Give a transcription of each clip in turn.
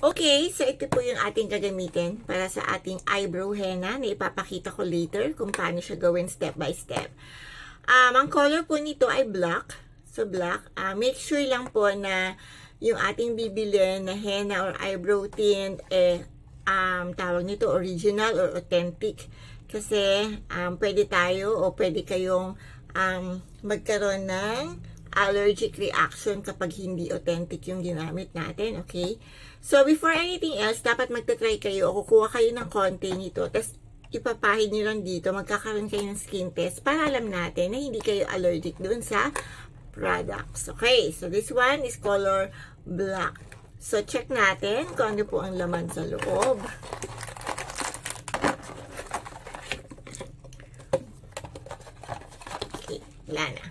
Okay, so ito po yung ating gagamitin para sa ating eyebrow henna na ipapakita ko later kung paano siya gawin step by step. Um, ang color po nito ay black. So, black. Uh, make sure lang po na yung ating bibilin na henna or eyebrow tint eh um, tawag nito original or authentic. Kasi um, pwede tayo o pwede kayong um, magkaroon ng allergic reaction kapag hindi authentic yung ginamit natin. Okay? So, before anything else, dapat magta-try kayo o kukuha kayo ng konti nito. Tapos, ipapahid nyo lang dito. Magkakaroon kayo ng skin test para alam natin na hindi kayo allergic doon sa products. Okay, so this one is color black. So, check natin kung ano po ang laman sa loob. Okay, wala na.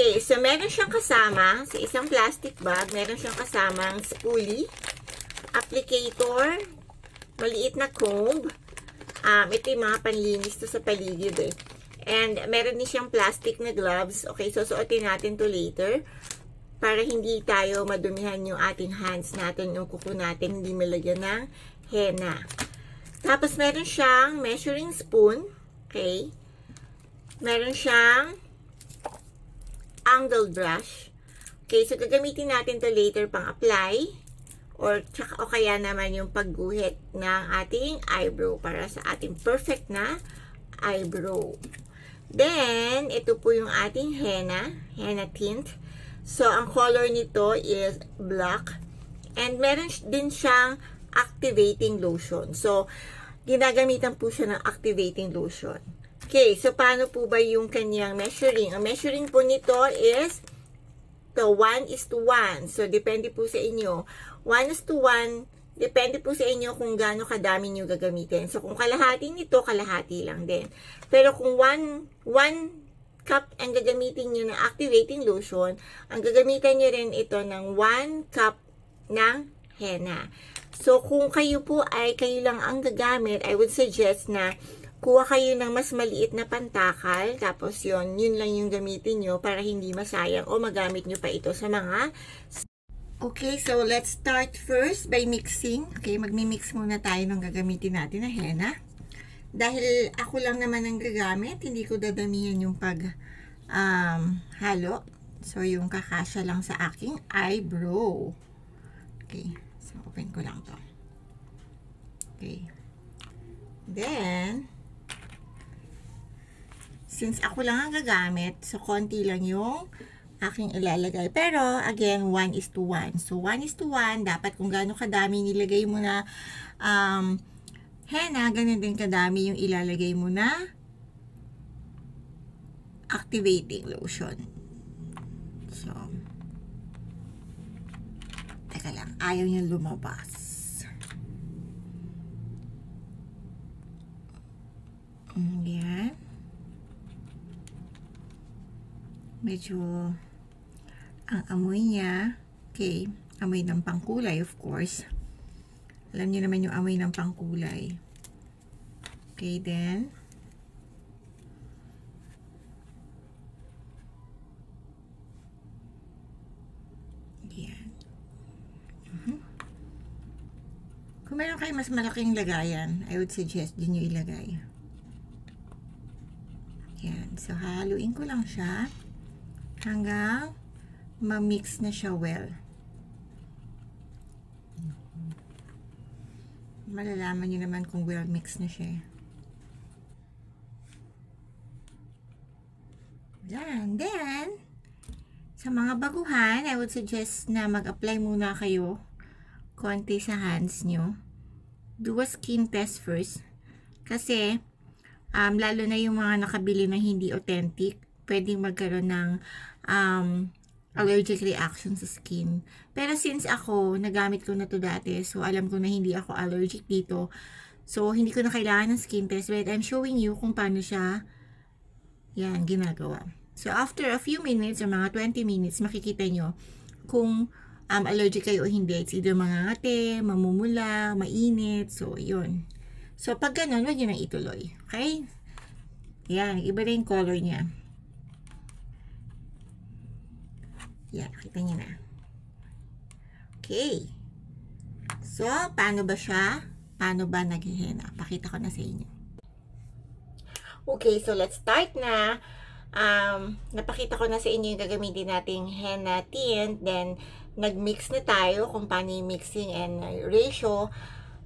Okay, so meron siyang kasama, sa isang plastic bag, meron siyang kasamang spoolie, applicator, maliit na comb, um, ito yung mga panlinis to sa paligid eh. And meron din siyang plastic na gloves. Okay, so suotin natin to later para hindi tayo madumihan yung ating hands natin, yung kuko natin, hindi malagyan ng henna. Tapos meron siyang measuring spoon, okay? Meron siyang angled brush. Okay, so gagamitin natin to later pang apply or tsaka, o kaya naman yung pagguhit ng ating eyebrow para sa ating perfect na eyebrow. Then, ito po yung ating henna, henna tint. So, ang color nito is black. And meron din siyang activating lotion. So, ginagamitan po siya ng activating lotion. Okay, so paano po ba yung kanyang measuring? Ang measuring po nito is the 1 is to 1. So, depende po sa inyo. 1 is to 1, depende po sa inyo kung gaano kadami nyo gagamitin. So, kung kalahati nito, kalahati lang din. Pero kung 1, 1 cup ang gagamitin nyo ng activating lotion, ang gagamitan nyo rin ito ng 1 cup ng henna. So, kung kayo po ay kayo lang ang gagamit, I would suggest na kuha kayo ng mas maliit na pantakal, tapos yon yun lang yung gamitin nyo para hindi masayang o magamit nyo pa ito sa mga... Okay, so let's start first by mixing. Okay, magmi-mix muna tayo ng gagamitin natin na henna. Dahil ako lang naman ang gagamit, hindi ko dadamihan yung pag um, halo. So, yung kakasya lang sa aking eyebrow. Okay, so open ko lang to. Okay. Then, since ako lang ang gagamit, so konti lang yung aking ilalagay. Pero, again, 1 is to 1. So, 1 is to 1, dapat kung gaano kadami nilagay mo na um, henna, ganun din kadami yung ilalagay mo na activating lotion. So, teka lang, ayaw niyang lumabas. Ayan. Mm, Medyo ang amoy niya, okay, amoy ng pangkulay of course. Alam niyo naman yung amoy ng pangkulay. Okay, then Yan. Mm -hmm. Kung meron kayo mas malaking lagayan, I would suggest din nyo ilagay. Yan. So, haluin ko lang siya hanggang ma-mix na siya well. Malalaman niyo naman kung well mix na siya. Eh. Yan. Then, sa mga baguhan, I would suggest na mag-apply muna kayo konti sa hands nyo. Do a skin test first. Kasi, um, lalo na yung mga nakabili na hindi authentic, pwedeng magkaroon ng um, allergic reaction sa skin. Pero since ako, nagamit ko na to dati, so alam ko na hindi ako allergic dito. So, hindi ko na kailangan ng skin test, but I'm showing you kung paano siya yan, ginagawa. So, after a few minutes or mga 20 minutes, makikita nyo kung um, allergic kayo o hindi. It's either mga ate, mamumula, mainit. So, yun. So, pag ganun, huwag nyo nang ituloy. Okay? Yan, iba rin color niya. Yan, kita nyo na. Okay. So, paano ba siya? Paano ba naghihena? Pakita ko na sa inyo. Okay, so let's start na. Um, napakita ko na sa inyo yung gagamitin nating henna tint. Then, nag-mix na tayo kung paano yung mixing and ratio.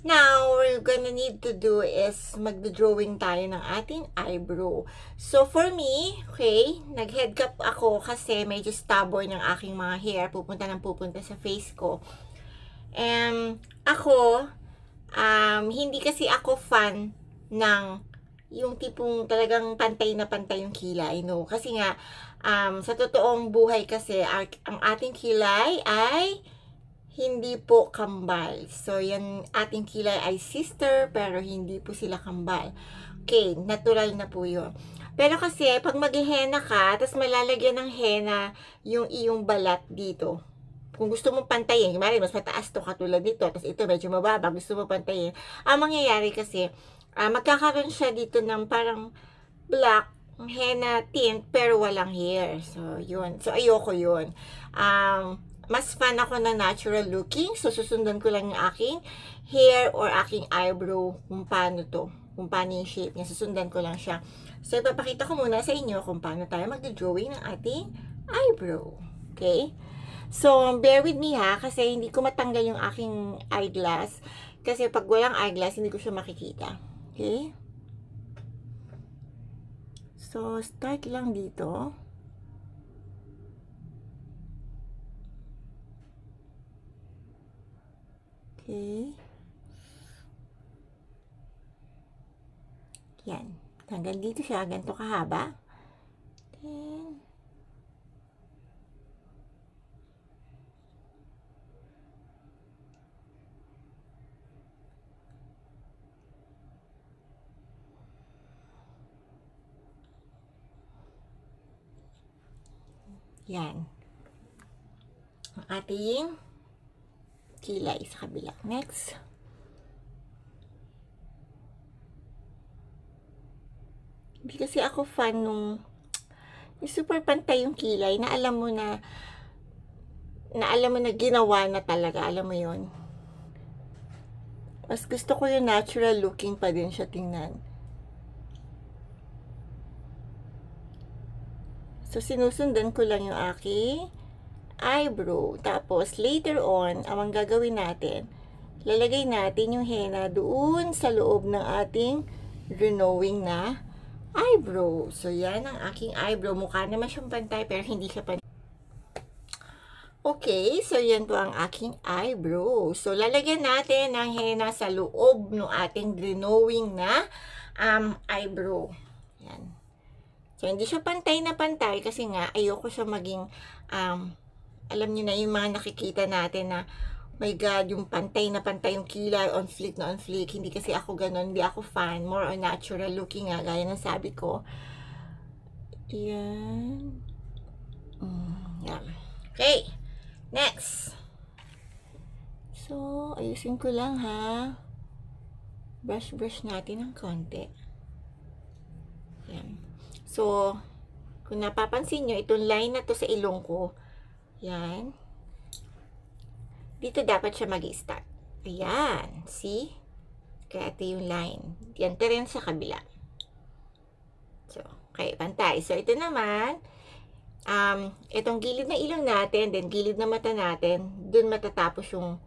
Now, we're gonna need to do is magdo-drawing tayo ng ating eyebrow. So, for me, okay, nag-head cap ako kasi medyo stubborn ng aking mga hair. Pupunta ng pupunta sa face ko. Um, ako, um, hindi kasi ako fan ng yung tipong talagang pantay na pantay yung kilay, no? Kasi nga, um, sa totoong buhay kasi, ang ating kilay ay hindi po kambal. So, yan ating kilay ay sister, pero hindi po sila kambal. Okay, natural na po yun. Pero kasi, pag mag-henna ka, tapos malalagyan ng henna yung iyong balat dito. Kung gusto mong pantayin, kumari mas mataas to katulad nito, tapos ito medyo mababa, gusto mo pantayin. Ang mangyayari kasi, uh, magkakaroon siya dito ng parang black henna tint pero walang hair. So, yun. So, ayoko yun. Um, mas fan ako na natural looking. So, susundan ko lang yung aking hair or aking eyebrow kung paano to. Kung paano yung shape niya. Susundan ko lang siya. So, ipapakita ko muna sa inyo kung paano tayo mag-drawing ng ating eyebrow. Okay? So, bear with me ha, kasi hindi ko matanggal yung aking eyeglass. Kasi pag walang eyeglass, hindi ko siya makikita. Okay? So, start lang dito. Okay. Yan. Hanggang dito siya. Ganito kahaba. Then, Yan. Ang ating kilay sa kabila. Next. Hindi kasi ako fan nung super pantay yung kilay na alam mo na na alam mo na ginawa na talaga. Alam mo yon Mas gusto ko yung natural looking pa din siya tingnan. So, sinusundan ko lang yung aki eyebrow. Tapos, later on, ang gagawin natin, lalagay natin yung henna doon sa loob ng ating renewing na eyebrow. So, yan ang aking eyebrow. Mukha naman siyang pantay, pero hindi siya pantay. Okay, so yan po ang aking eyebrow. So, lalagyan natin ng henna sa loob ng ating renewing na um, eyebrow. Yan. So, hindi siya pantay na pantay kasi nga ayoko siya maging um, alam niyo na yung mga nakikita natin na my God, yung pantay na pantay yung kilay, on fleek na on fleek Hindi kasi ako ganun, hindi ako fan. More on natural looking nga, gaya ng sabi ko. Yan. Mm, yan. Okay. Next. So, ayusin ko lang ha. Brush-brush natin ng konti. Yan. So, kung napapansin nyo, itong line na to sa ilong ko, yan. Dito dapat siya mag-start. Ayan. See? Kaya ito yung line. Yan ito rin sa kabila. So, okay. Pantay. So, ito naman, um, itong gilid na ilong natin, then gilid na mata natin, dun matatapos yung,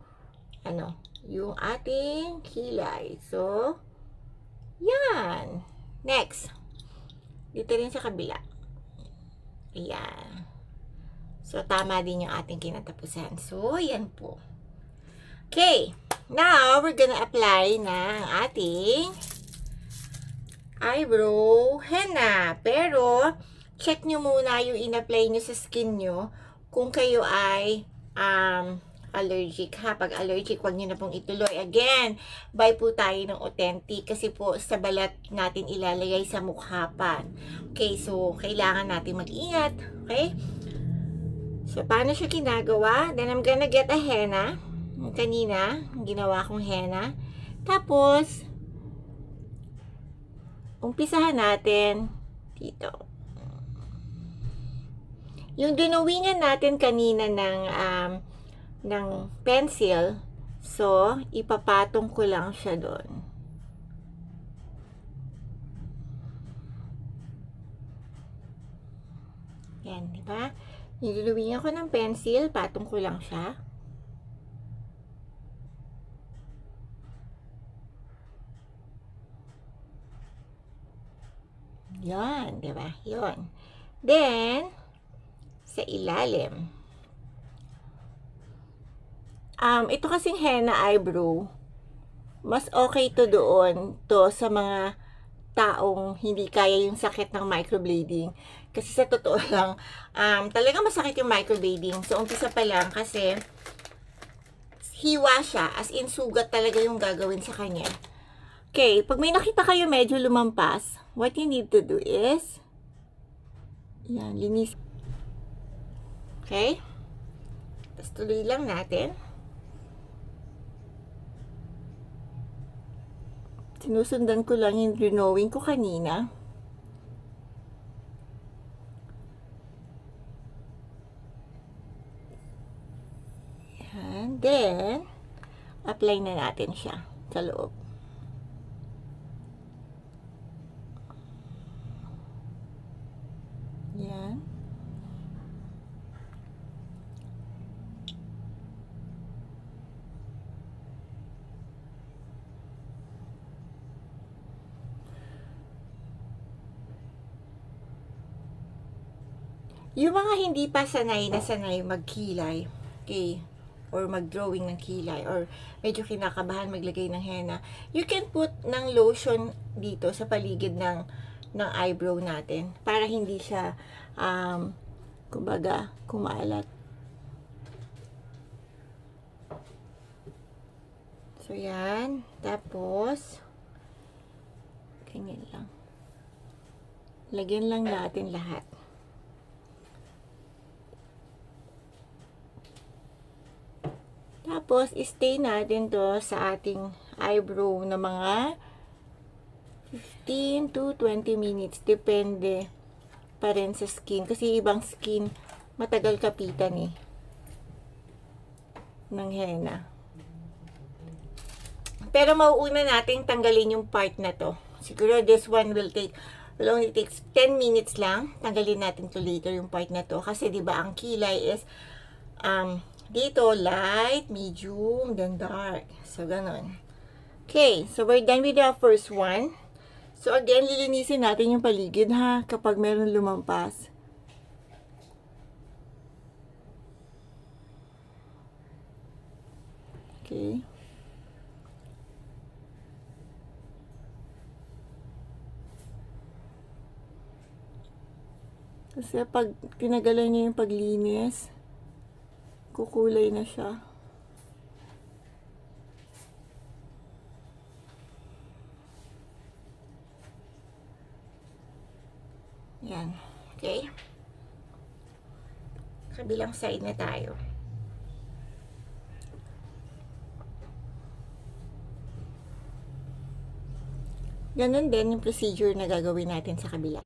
ano, yung ating kilay. So, yan. Next. Dito rin sa kabila. Ayan. So, tama din yung ating kinatapusan. So, yan po. Okay. Now, we're gonna apply na ating eyebrow henna. Pero, check nyo muna yung in-apply nyo sa skin nyo kung kayo ay um, allergic ha. Pag allergic, huwag nyo na pong ituloy. Again, buy po tayo ng authentic kasi po sa balat natin ilalagay sa mukha pa. Okay, so kailangan natin mag-ingat. Okay? So, paano siya ginagawa? Then, I'm gonna get a henna. Kanina, ginawa kong henna. Tapos, umpisahan natin dito. Yung dinuwingan natin kanina ng, um, ng pencil, so, ipapatong ko lang siya doon. Yan, di ba? Niluluwing ako ng pencil, patong ko lang siya. Yan, di ba? Yun. Then, sa ilalim. Um, ito kasing henna eyebrow, mas okay to doon to sa mga taong hindi kaya yung sakit ng microblading. Kasi sa totoo lang, um, talaga masakit yung microblading. So, umpisa pa lang kasi hiwa siya. As in, sugat talaga yung gagawin sa kanya. Okay, pag may nakita kayo medyo lumampas, what you need to do is, yan, linis. Okay? Tapos tuloy lang natin. Sinusundan ko lang yung drawing ko kanina. Yan. Then, apply na natin siya sa loob. Yung mga hindi pa sanay na ah. sanay magkilay, okay, or mag-drawing ng kilay, or medyo kinakabahan maglagay ng henna, you can put ng lotion dito sa paligid ng, ng eyebrow natin para hindi siya, um, kumbaga, kumalat. So, yan. Tapos, ganyan lang. Lagyan lang natin lahat. Tapos, stay natin to sa ating eyebrow na mga 15 to 20 minutes. Depende pa rin sa skin. Kasi ibang skin, matagal kapitan eh. Ng henna. Pero mauuna natin tanggalin yung part na to. Siguro this one will take will only takes 10 minutes lang. Tanggalin natin to later yung part na to. Kasi 'di ba ang kilay is um, dito, light, medium, then dark. So, ganun. Okay, so we're done with the first one. So, again, lilinisin natin yung paligid ha, kapag meron lumampas. Okay. Kasi pag pinagalan niya yung paglinis, Nagkukulay na siya. Yan. Okay? Kabilang side na tayo. Ganun din yung procedure na gagawin natin sa kabilang.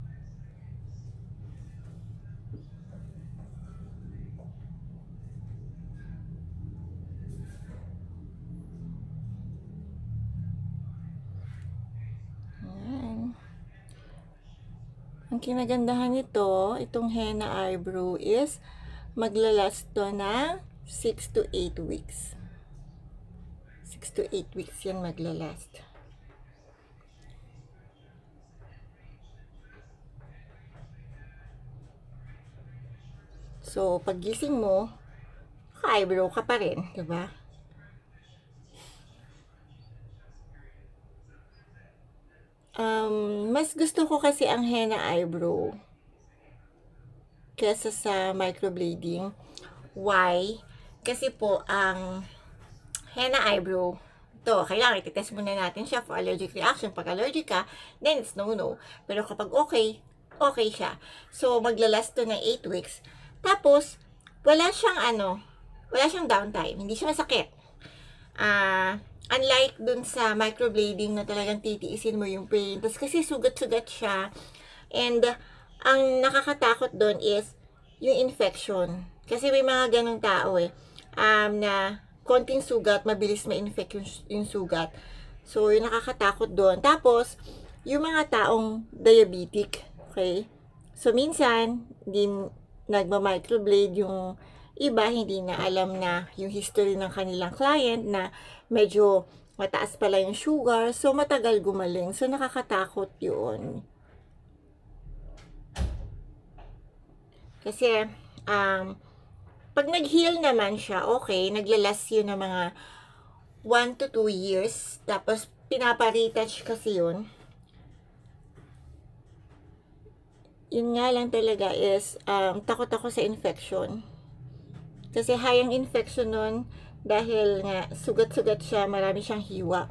ang kinagandahan nito, itong henna eyebrow is maglalast to na 6 to 8 weeks. 6 to 8 weeks yan maglalast. So, pag gising mo, eyebrow ka pa rin, 'di ba? Um, mas gusto ko kasi ang henna eyebrow kesa sa microblading. Why? Kasi po, ang henna eyebrow, to kailangan ititest muna natin siya for allergic reaction. Pag allergic ka, then it's no-no. Pero kapag okay, okay siya. So, maglalast to ng 8 weeks. Tapos, wala siyang ano, wala siyang downtime. Hindi siya masakit. Ah... Uh, Unlike dun sa microblading na talagang titiisin mo yung paint. Tapos kasi sugat-sugat siya. And uh, ang nakakatakot dun is yung infection. Kasi may mga ganong tao eh. Um, na konting sugat, mabilis ma-infect yung, yung sugat. So, yung nakakatakot doon. Tapos, yung mga taong diabetic, okay? So, minsan, din nagma-microblade yung iba hindi na alam na yung history ng kanilang client na medyo mataas pala yung sugar, so matagal gumaling. So nakakatakot yun. Kasi, um, pag nag-heal naman siya, okay, naglalas yun ng mga 1 to 2 years. Tapos, pinaparetouch kasi yun. Yun nga lang talaga is, um, takot ako sa infection. Kasi hayang infection nun dahil nga sugat-sugat siya, marami siyang hiwa.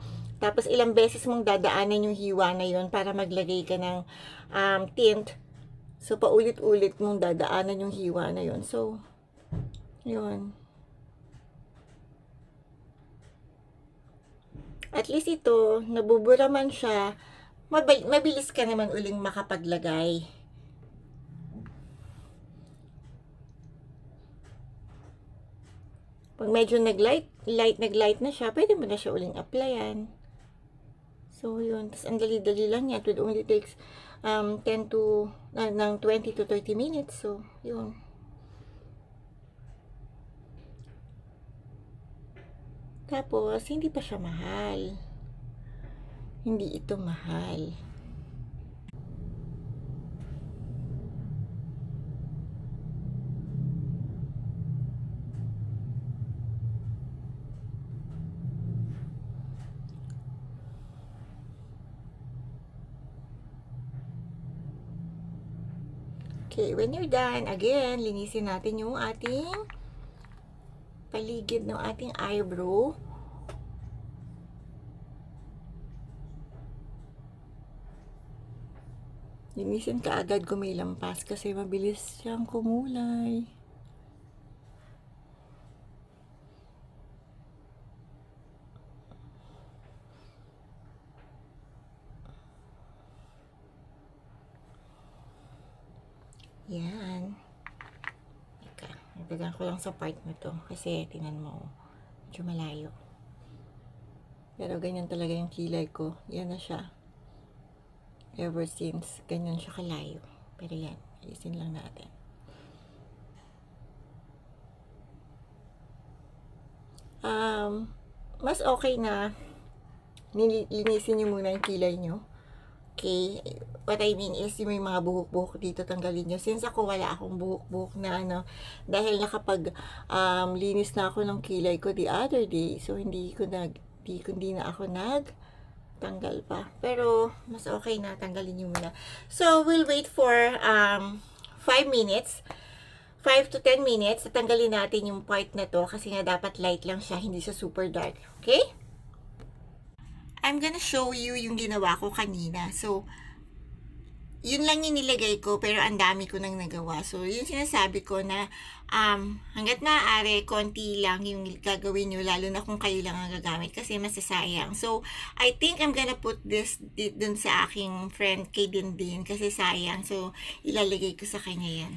Tapos ilang beses mong dadaanan yung hiwa na yon para maglagay ka ng um, tint. So paulit-ulit mong dadaanan yung hiwa na yon. So yun. At least ito, nabubura man siya, mabilis ka naman uling makapaglagay. Pag medyo nag-light, light, nag-light nag na siya, pwede mo na siya uling applyan. So, yun. Tapos, ang dali-dali lang niya. It only takes um, 10 to, uh, ng 20 to 30 minutes. So, yun. Tapos, hindi pa siya mahal. Hindi ito mahal. Okay, when you're done, again, linisin natin yung ating paligid ng ating eyebrow. Linisin ka agad kumilampas kasi mabilis siyang kumulay. Lagyan ko lang sa part na to. Kasi, tingnan mo, medyo malayo. Pero ganyan talaga yung kilay ko. Yan na siya. Ever since, ganyan siya kalayo. Pero yan, ayusin lang natin. Um, mas okay na nilinisin nyo muna yung kilay nyo Okay? What I mean is, may mga buhok-buhok dito, tanggalin nyo. Since ako, wala akong buhok-buhok na ano, dahil nakapag um, linis na ako ng kilay ko the other day, so hindi ko nag, di, hindi na ako nag tanggal pa. Pero, mas okay na, tanggalin nyo muna. So, we'll wait for um, 5 minutes. 5 to 10 minutes. tanggalin natin yung part na to kasi nga dapat light lang siya, hindi siya super dark. Okay? I'm gonna show you yung ginawa ko kanina. So, yun lang yung nilagay ko, pero ang dami ko nang nagawa. So, yun sinasabi ko na um, hanggat naaari, konti lang yung gagawin nyo, lalo na kung kayo lang ang gagamit kasi masasayang. So, I think I'm gonna put this dun sa aking friend kay Dindin kasi sayang. So, ilalagay ko sa kanya yan.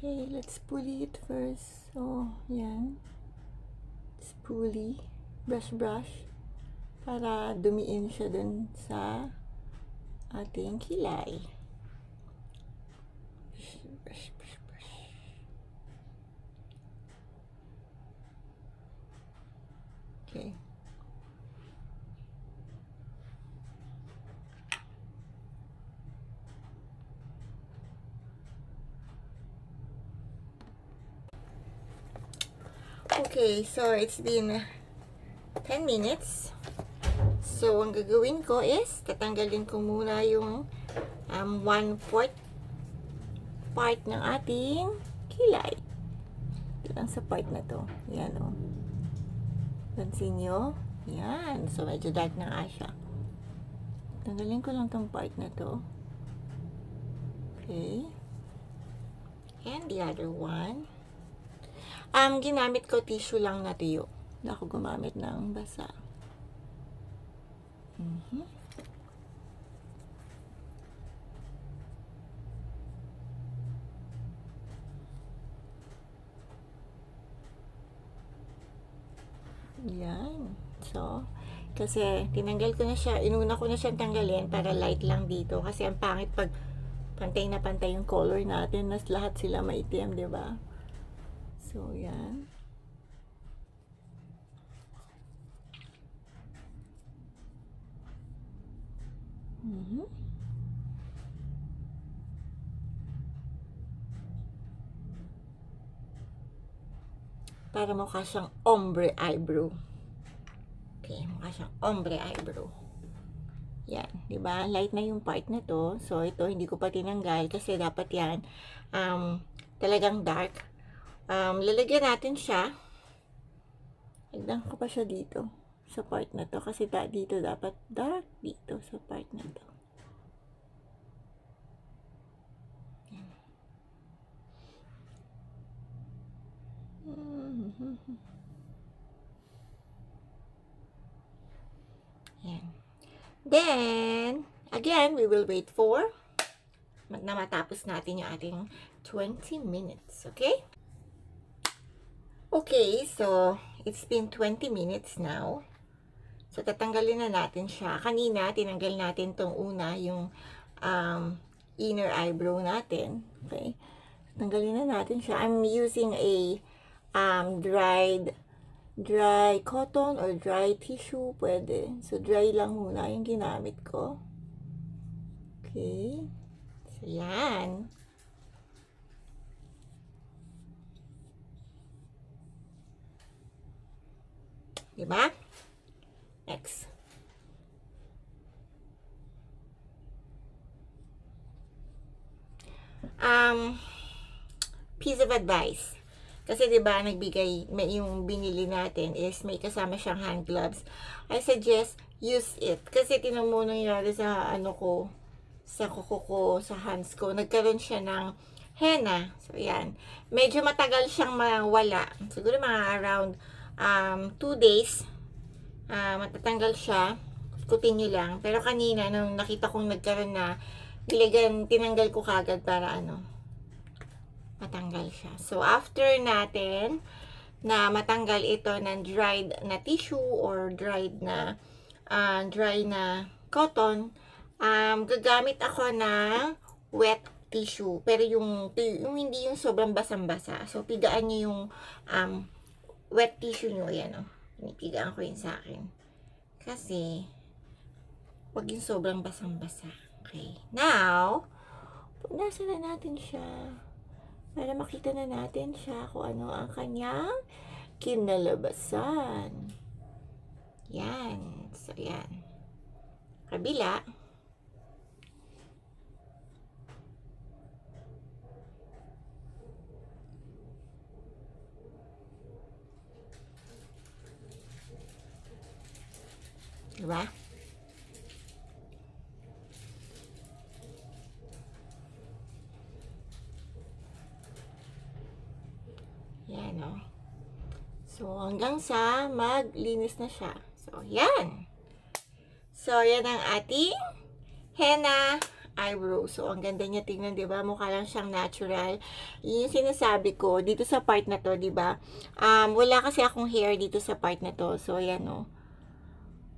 Okay, let's pulley it first. So, oh, yan. Let's pulley brush brush para dumiin siya dun sa ating kilay. Brush, brush, brush, brush. Okay. Okay, so it's been 10 minutes. So, ang gagawin ko is, tatanggalin ko muna yung um, one-fourth part ng ating kilay. Lang sa part na to. Yan, o. Oh. Pansin nyo. Yan. So, medyo dark na nga siya. Tanggalin ko lang tong part na to. Okay. And the other one. Um, ginamit ko tissue lang na tuyo na ako gumamit ng basa. Mm -hmm. Yan. So, kasi tinanggal ko na siya. Inuna ko na siyang tanggalin para light lang dito. Kasi ang pangit pag pantay na pantay yung color natin. Nas lahat sila maitim, ba diba? So, yan. Mm Para mukha siyang ombre eyebrow. Okay, mukha siyang ombre eyebrow. Yan, 'di ba? Light na yung part na 'to. So ito hindi ko pa tinanggal kasi dapat 'yan um talagang dark. Um lalagyan natin siya. Lagyan ko pa siya dito sa part na to kasi da, dito dapat dark dito sa part na to Ayan. Then, again, we will wait for na matapos natin yung ating 20 minutes. Okay? Okay, so it's been 20 minutes now. So, tatanggalin na natin siya. Kanina, tinanggal natin tong una, yung um, inner eyebrow natin. Okay? Tanggalin na natin siya. I'm using a um, dried dry cotton or dry tissue. Pwede. So, dry lang muna yung ginamit ko. Okay. So, yan. Diba? X. Um, piece of advice. Kasi 'di ba nagbigay may yung binili natin is may kasama siyang hand gloves. I suggest use it kasi tinamo nangyari sa ano ko sa kuko ko, sa hands ko. Nagkaroon siya ng henna. So yan. Medyo matagal siyang mawala. Siguro mga around um 2 days uh, matatanggal siya. Kutin nyo lang. Pero kanina, nung nakita kong nagkaroon na, nilagyan, tinanggal ko kagad para ano, matanggal siya. So, after natin, na matanggal ito ng dried na tissue or dried na uh, dry na cotton, um, gagamit ako ng wet tissue. Pero yung, yung hindi yung sobrang basang-basa. So, pigaan nyo yung um, wet tissue nyo. Ayan, oh. Pinipigaan ko yun sa akin. Kasi, wag yung sobrang basang-basa. Okay. Now, nasa na natin siya. Para makita na natin siya kung ano ang kanyang kinalabasan. Yan. So, yan. Kabila. Kabila. Di ba? Yan, o. Oh. So, hanggang sa maglinis na siya. So, yan. So, yan ang ating henna eyebrow. So, ang ganda niya tingnan, 'di ba? Mukha lang siyang natural. Yun yung sinasabi ko dito sa part na 'to, 'di ba? Um, wala kasi akong hair dito sa part na 'to. So, yan, oh.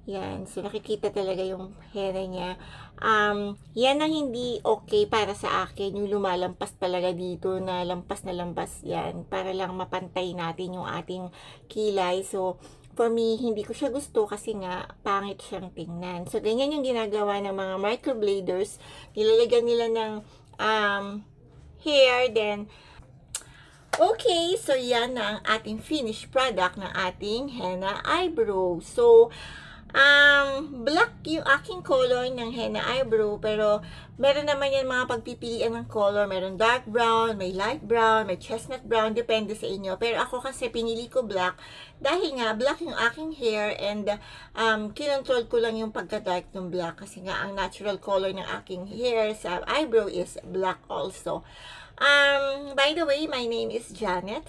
Yan. So, nakikita talaga yung hera niya. Um, yan ang hindi okay para sa akin. Yung lumalampas talaga dito na lampas na lampas yan. Para lang mapantay natin yung ating kilay. So, for me, hindi ko siya gusto kasi nga pangit siyang tingnan. So, ganyan yung ginagawa ng mga microbladers. Nilalagyan nila ng um, hair, then Okay, so yan na ang ating finished product ng ating henna eyebrow. So, Um, black yung aking color ng henna eyebrow, pero meron naman yan mga pagpipilian ng color. Meron dark brown, may light brown, may chestnut brown, depende sa inyo. Pero ako kasi pinili ko black dahil nga black yung aking hair and um, kinontrol ko lang yung pagka-dark ng black kasi nga ang natural color ng aking hair sa eyebrow is black also. Um, by the way, my name is Janet.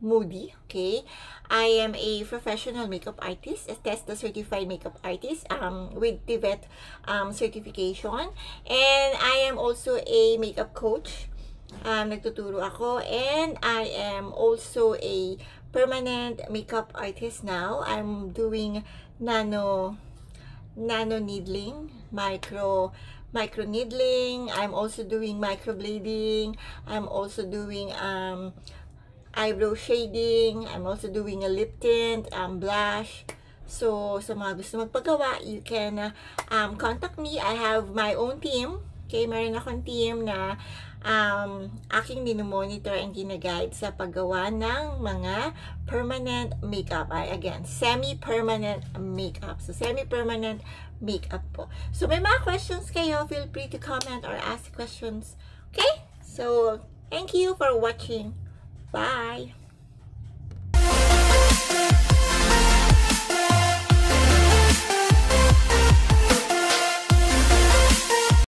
Moody, okay? I am a professional makeup artist, a TESDA certified makeup artist um, with Tibet um, certification. And I am also a makeup coach. Um, nagtuturo ako. And I am also a permanent makeup artist now. I'm doing nano nano needling, micro micro needling. I'm also doing microblading. I'm also doing um, eyebrow shading. I'm also doing a lip tint, um, blush. So, sa mga gusto magpagawa, you can uh, um, contact me. I have my own team. Okay, meron akong team na um, aking minomonitor and ginaguide sa paggawa ng mga permanent makeup. Ay, again, semi-permanent makeup. So, semi-permanent makeup po. So, may mga questions kayo, feel free to comment or ask questions. Okay? So, thank you for watching. Bye.